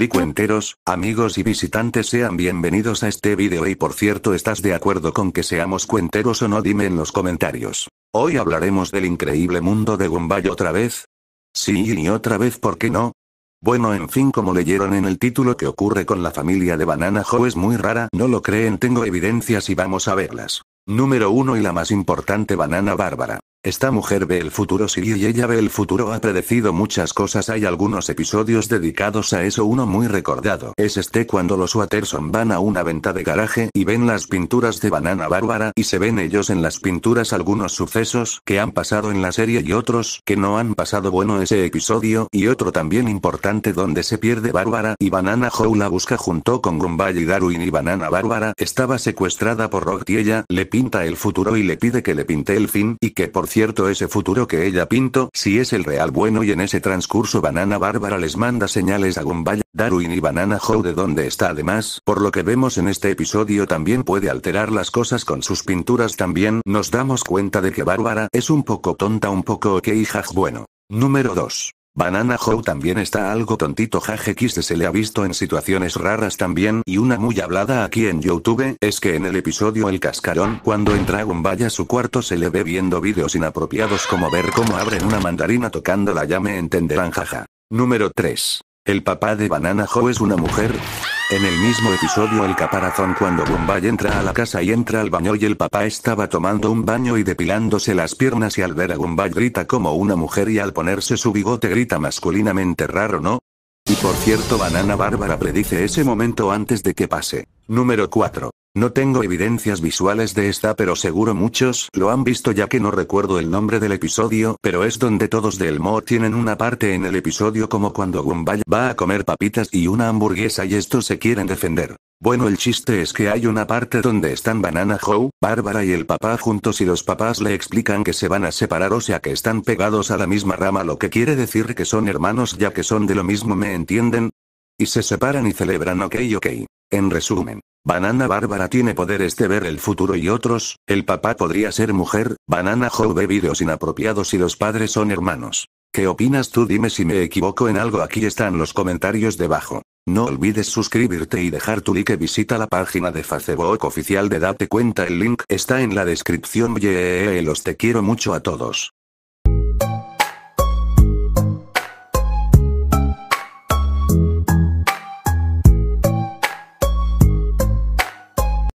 Y cuenteros, amigos y visitantes sean bienvenidos a este video y por cierto estás de acuerdo con que seamos cuenteros o no dime en los comentarios. Hoy hablaremos del increíble mundo de Gumbay otra vez. Sí y otra vez ¿por qué no? Bueno en fin como leyeron en el título que ocurre con la familia de Banana Joe es muy rara, no lo creen tengo evidencias y vamos a verlas. Número 1 y la más importante Banana Bárbara. Esta mujer ve el futuro sí y ella ve el futuro ha predecido muchas cosas hay algunos episodios dedicados a eso uno muy recordado es este cuando los Watterson van a una venta de garaje y ven las pinturas de Banana Bárbara y se ven ellos en las pinturas algunos sucesos que han pasado en la serie y otros que no han pasado bueno ese episodio y otro también importante donde se pierde Bárbara y Banana Joe la busca junto con Gumball y Darwin y Banana Bárbara estaba secuestrada por Rock y ella le pinta el futuro y le pide que le pinte el fin y que por cierto ese futuro que ella pinto si es el real bueno y en ese transcurso Banana Bárbara les manda señales a Gumball, Darwin y Banana Joe de dónde está además, por lo que vemos en este episodio también puede alterar las cosas con sus pinturas también, nos damos cuenta de que Bárbara es un poco tonta un poco ok jaj bueno. Número 2. Banana Joe también está algo tontito Jajekis se le ha visto en situaciones raras también y una muy hablada aquí en Youtube es que en el episodio El Cascarón cuando en Dragon a su cuarto se le ve viendo vídeos inapropiados como ver cómo abren una mandarina tocándola ya me entenderán jaja. Número 3. El papá de Banana Joe es una mujer. En el mismo episodio el caparazón cuando Bombay entra a la casa y entra al baño y el papá estaba tomando un baño y depilándose las piernas y al ver a Bombay grita como una mujer y al ponerse su bigote grita masculinamente raro ¿no? Y por cierto Banana Bárbara predice ese momento antes de que pase. Número 4. No tengo evidencias visuales de esta, pero seguro muchos lo han visto ya que no recuerdo el nombre del episodio, pero es donde todos del Mo tienen una parte en el episodio como cuando Gumball va a comer papitas y una hamburguesa y estos se quieren defender. Bueno, el chiste es que hay una parte donde están Banana Joe, Bárbara y el papá juntos y los papás le explican que se van a separar, o sea que están pegados a la misma rama, lo que quiere decir que son hermanos ya que son de lo mismo, ¿me entienden? Y se separan y celebran, ok, ok. En resumen, Banana Bárbara tiene poderes de ver el futuro y otros, el papá podría ser mujer, Banana Joe ve inapropiados y los padres son hermanos. ¿Qué opinas tú? Dime si me equivoco en algo. Aquí están los comentarios debajo. No olvides suscribirte y dejar tu like. Visita la página de Facebook oficial de Date Cuenta. El link está en la descripción. los te quiero mucho a todos.